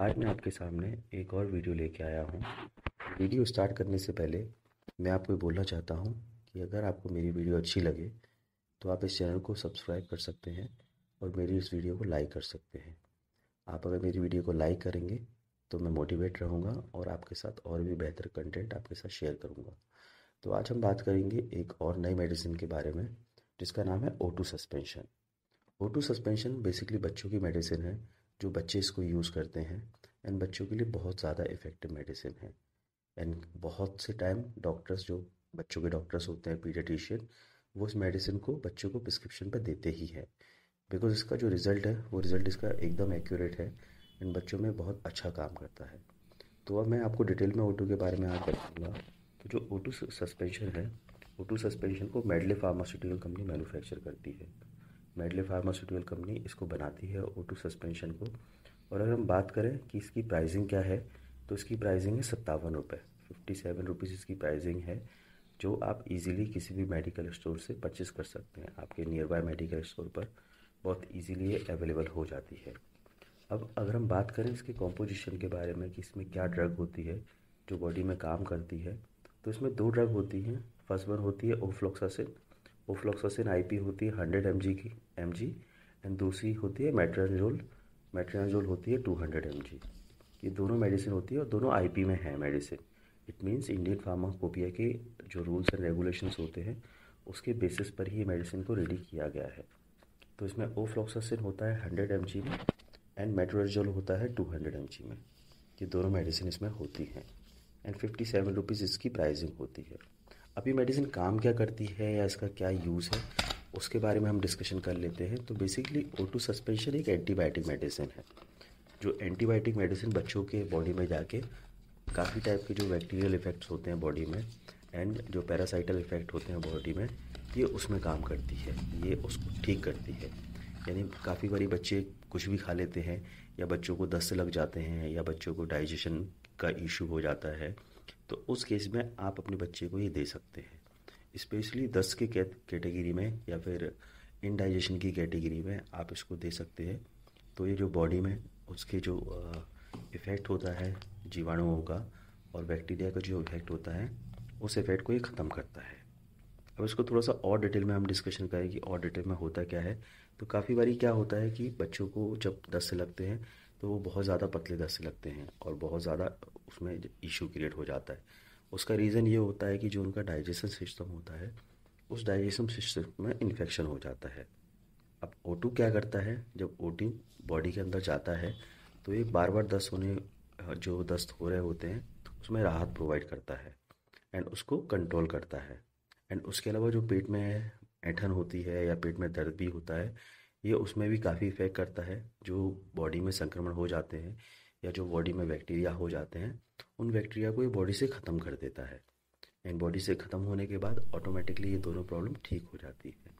आज मैं आपके सामने एक और वीडियो लेके आया हूँ वीडियो स्टार्ट करने से पहले मैं आपको बोलना चाहता हूँ कि अगर आपको मेरी वीडियो अच्छी लगे तो आप इस चैनल को सब्सक्राइब कर सकते हैं और मेरी इस वीडियो को लाइक कर सकते हैं आप अगर मेरी वीडियो को लाइक करेंगे तो मैं मोटिवेट रहूँगा और आपके साथ और भी बेहतर कंटेंट आपके साथ शेयर करूँगा तो आज हम बात करेंगे एक और नई मेडिसिन के बारे में जिसका नाम है O two suspension O two suspension basically बच्चों की मेडिसिन है जो बच्चे इसको यूज़ करते हैं एंड बच्चों के लिए बहुत ज़्यादा इफ़ेक्टिव मेडिसिन है एंड बहुत से टाइम डॉक्टर्स जो बच्चों के डॉक्टर्स होते हैं पीडियाटिशियन वो इस मेडिसिन को बच्चों को प्रिस्क्रिप्शन पर देते ही है बिकॉज इसका जो रिज़ल्ट है वो रिज़ल्ट इसका एकदम एक्यूरेट है एंड बच्चों में बहुत अच्छा काम करता है तो अब मैं आपको डिटेल में ओटू के बारे में आज बताऊँगा तो जो ओटू सस्पेंशन है ओटू सस्पेंशन को मेडले फार्मास्यूटिकल कंपनी मैन्युफैक्चर करती है मेडले फार्मास्यूटिकल कंपनी इसको बनाती है ओ टू सस्पेंशन को और अगर हम बात करें कि इसकी प्राइजिंग क्या है तो इसकी प्राइजिंग है सत्तावन रुपये फिफ्टी सेवन रुपीज़ इसकी प्राइजिंग है जो आप इजीली किसी भी मेडिकल स्टोर से परचेस कर सकते हैं आपके नियर बाय मेडिकल स्टोर पर बहुत इजीली ये अवेलेबल हो जाती है अब अगर हम बात करें इसके कॉम्पोजिशन के बारे में कि इसमें क्या ड्रग होती है जो बॉडी में काम करती है तो इसमें दो ड्रग होती हैं फर्स्ट वन होती है ओफ्लोक्सासिन ओफ्लॉक्सासिन आईपी होती है हंड्रेड एम की एम एंड दूसरी होती है मेट्रानजोल मेट्रानजोल होती है टू हंड्रेड एम ये दोनों मेडिसिन होती है और दोनों आईपी में है medicine it means Indian pharmacopoeia के जो रूल्स एंड रेगुलेशंस होते हैं उसके बेसिस पर ही मेडिसिन को रेडी किया गया है तो इसमें ओफ्लॉक्सासिन होता है हंड्रेड एम में एंड मेट्रोजोल होता है टू हंड्रेड एम में ये दोनों मेडिसिन इसमें होती हैं एंड फिफ्टी सेवन रुपीज़ इसकी प्राइसिंग होती है अब ये मेडिसिन काम क्या करती है या इसका क्या यूज़ है उसके बारे में हम डिस्कशन कर लेते हैं तो बेसिकली ओटू सस्पेंशन एक एंटीबायोटिक मेडिसिन है जो एंटीबायोटिक मेडिसिन बच्चों के बॉडी में जाके काफ़ी टाइप के जो बैक्टीरियल इफेक्ट्स होते हैं बॉडी में एंड जो पैरासाइटल इफेक्ट होते हैं बॉडी में ये उसमें काम करती है ये उसको ठीक करती है यानी काफ़ी बारी बच्चे कुछ भी खा लेते हैं या बच्चों को दस्त लग जाते हैं या बच्चों को डाइजेशन का इशू हो जाता है तो उस केस में आप अपने बच्चे को ये दे सकते हैं स्पेशली दस के कैटेगरी में या फिर इनडाइजेशन की कैटेगरी में आप इसको दे सकते हैं तो ये जो बॉडी में उसके जो इफ़ेक्ट होता है जीवाणुओं का और बैक्टीरिया का जो इफेक्ट होता है उस इफेक्ट को ये ख़त्म करता है अब इसको थोड़ा सा और डिटेल में हम डिस्कशन करें कि और डिटेल में होता क्या है तो काफ़ी बारी क्या होता है कि बच्चों को जब दस से लगते हैं तो वो बहुत ज़्यादा पतले दस्ते लगते हैं और बहुत ज़्यादा उसमें इशू क्रिएट हो जाता है उसका रीज़न ये होता है कि जो उनका डाइजेशन सिस्टम होता है उस डाइजेशन सिस्टम में इन्फेक्शन हो जाता है अब ओटू क्या करता है जब ओटू बॉडी के अंदर जाता है तो ये बार बार दस्त होने जो दस्त हो रहे होते हैं उसमें राहत प्रोवाइड करता है एंड उसको कंट्रोल करता है एंड उसके अलावा जो पेट में ऐठन होती है या पेट में दर्द भी होता है ये उसमें भी काफ़ी इफ़ेक्ट करता है जो बॉडी में संक्रमण हो जाते हैं या जो बॉडी में बैक्टीरिया हो जाते हैं उन बैक्टीरिया को ये बॉडी से ख़त्म कर देता है एंड बॉडी से ख़त्म होने के बाद ऑटोमेटिकली ये दोनों प्रॉब्लम ठीक हो जाती है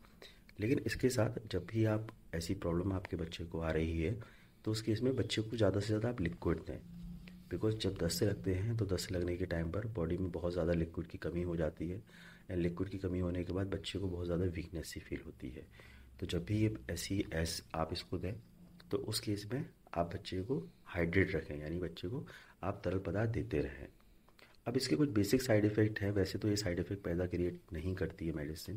लेकिन इसके साथ जब भी आप ऐसी प्रॉब्लम आपके बच्चे को आ रही है तो उस केस में बच्चे को ज़्यादा से ज़्यादा आप लिक्विड दें बिकॉज जब दस से लगते हैं तो दस से लगने के टाइम पर बॉडी में बहुत ज़्यादा लिक्विड की कमी हो जाती है एंड लिक्विड की कमी होने के बाद बच्चे को बहुत ज़्यादा वीकनेस सी फील होती है तो जब भी ये ऐसी एस आप इसको दें तो उस केस में आप बच्चे को हाइड्रेट रखें यानी बच्चे को आप तरल पदार्थ देते रहें अब इसके कुछ बेसिक साइड इफ़ेक्ट हैं वैसे तो ये साइड इफ़ेक्ट पैदा क्रिएट नहीं करती है मेडिसिन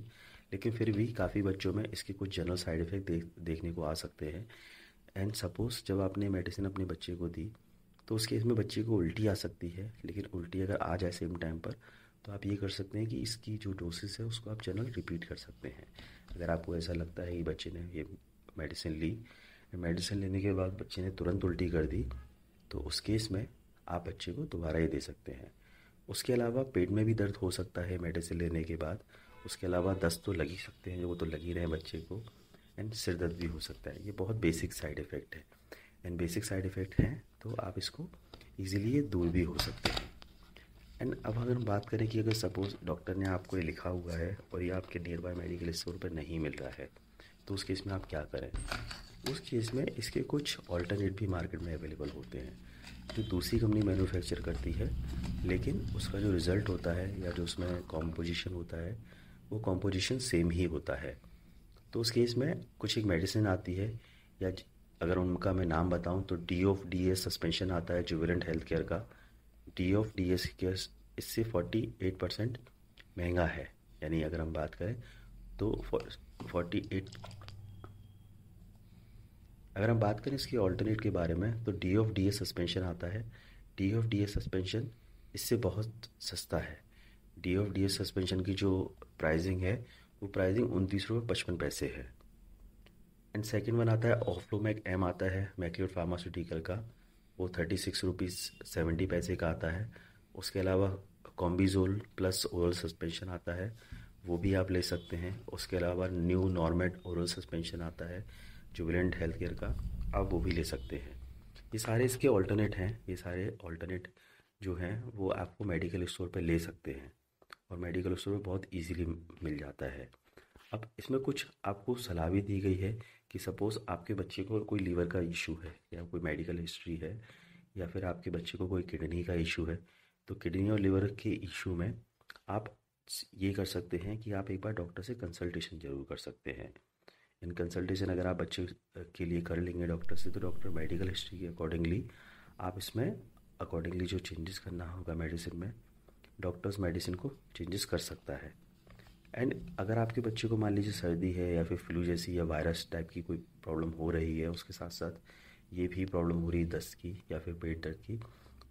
लेकिन फिर भी काफ़ी बच्चों में इसके कुछ जनरल साइड इफ़ेक्ट देख देखने को आ सकते हैं एंड सपोज़ जब आपने मेडिसिन अपने बच्चे को दी तो उस केस में बच्चे को उल्टी आ सकती है लेकिन उल्टी अगर आ जाए सेम टाइम पर तो आप ये कर सकते हैं कि इसकी जो डोसेस है उसको आप जनरल रिपीट कर सकते हैं अगर आपको ऐसा लगता है कि बच्चे ने ये मेडिसिन ली मेडिसिन लेने के बाद बच्चे ने तुरंत उल्टी कर दी तो उस केस में आप बच्चे को दोबारा ही दे सकते हैं उसके अलावा पेट में भी दर्द हो सकता है मेडिसिन लेने के बाद उसके अलावा दस्त तो लग ही सकते हैं वो तो लग ही रहे हैं बच्चे को एंड सिर दर्द भी हो सकता है ये बहुत बेसिक साइड इफ़ेक्ट है एंड बेसिक साइड इफ़ेक्ट हैं तो आप इसको ईजिली दूर भी हो सकते हैं एंड अब अगर हम बात करें कि अगर सपोज़ डॉक्टर ने आपको ये लिखा हुआ है और ये आपके नियर बाय मेडिकल स्टोर पर नहीं मिल रहा है तो उस केस में आप क्या करें उस केस में इसके कुछ ऑल्टरनेट भी मार्केट में अवेलेबल होते हैं जो दूसरी कंपनी मैन्युफैक्चर करती है लेकिन उसका जो रिज़ल्ट होता है या जो उसमें कॉम्पोजिशन होता है वो कॉम्पोजिशन सेम ही होता है तो उस केस में कुछ एक मेडिसिन आती है या अगर उनका मैं नाम बताऊं तो D of D A suspension आता है जुबिलेंट हेल्थ केयर का D of D S QS इससे फोर्टी एट परसेंट महंगा है यानी अगर हम बात करें तो फोर्टी एट अगर हम बात करें इसके ऑल्टरनेट के बारे में तो D of D S suspension आता है D of D S suspension इससे बहुत सस्ता है D of D S suspension की जो प्राइजिंग है वो प्राइजिंग उनतीस रुपये पचपन पैसे है एंड सेकेंड वन आता है ऑफ्लोमैक एम आता है मैक्योर फार्मास्यूटिकल का वो थर्टी सिक्स रुपीज़ सेवेंटी पैसे का आता है उसके अलावा कॉम्बीजोल प्लस ओरल सस्पेंशन आता है वो भी आप ले सकते हैं उसके अलावा न्यू नॉर्मेट ओरल सस्पेंशन आता है जुबिलेंट हेल्थ केयर का आप वो भी ले सकते हैं ये सारे इसके ऑल्टरनेट हैं ये सारे ऑल्टरनेट जो हैं वो आपको मेडिकल स्टोर पर ले सकते हैं और मेडिकल स्टोर पर बहुत ईजीली मिल जाता है अब इसमें कुछ आपको सलाह भी दी गई है कि सपोज़ आपके बच्चे को कोई लीवर का इशू है या कोई मेडिकल हिस्ट्री है या फिर आपके बच्चे को कोई किडनी का इशू है तो किडनी और लीवर के इशू में आप ये कर सकते हैं कि आप एक बार डॉक्टर से कंसल्टेशन ज़रूर कर सकते हैं इन कंसल्टेशन अगर आप बच्चे के लिए कर लेंगे डॉक्टर से तो डॉक्टर मेडिकल हिस्ट्री के अकॉर्डिंगली आप इसमें अकॉर्डिंगली जो चेंजेस करना होगा मेडिसिन में डॉक्टर्स मेडिसिन को चेंजेस कर सकता है एंड अगर आपके बच्चे को मान लीजिए सर्दी है या फिर फ्लू जैसी या वायरस टाइप की कोई प्रॉब्लम हो रही है उसके साथ साथ ये भी प्रॉब्लम हो रही है दस्त की या फिर पेट दर्द की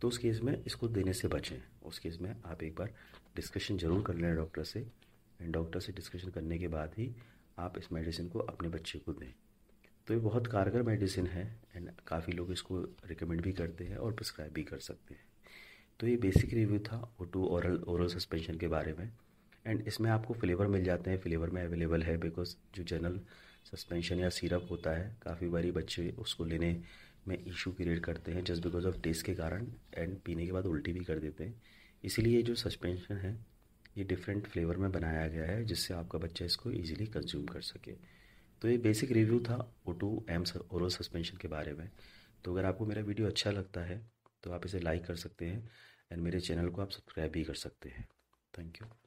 तो उस केस में इसको देने से बचें उस केस में आप एक बार डिस्कशन ज़रूर कर लें डॉक्टर से एंड डॉक्टर से डिस्कशन करने के बाद ही आप इस मेडिसिन को अपने बच्चे को दें तो ये बहुत कारगर मेडिसिन है एंड काफ़ी लोग इसको रिकमेंड भी करते हैं और प्रिस्क्राइब भी कर सकते हैं तो ये बेसिक रिव्यू था O two two oral oral suspension के बारे में एंड इसमें आपको फ्लेवर मिल जाते हैं फ्लेवर में अवेलेबल है बिकॉज जो जनरल सस्पेंशन या सिरप होता है काफ़ी बारी बच्चे उसको लेने में इशू क्रिएट करते हैं जस्ट बिकॉज ऑफ टेस्ट के कारण एंड पीने के बाद उल्टी भी कर देते हैं इसीलिए जो सस्पेंशन है ये डिफरेंट फ्लेवर में बनाया गया है जिससे आपका बच्चा इसको ईजिली कंज्यूम कर सके तो ये बेसिक रिव्यू था O two M oral suspension के बारे में तो अगर आपको मेरा वीडियो अच्छा लगता है तो आप इसे लाइक कर सकते हैं एंड मेरे चैनल को आप सब्सक्राइब भी कर सकते हैं थैंक यू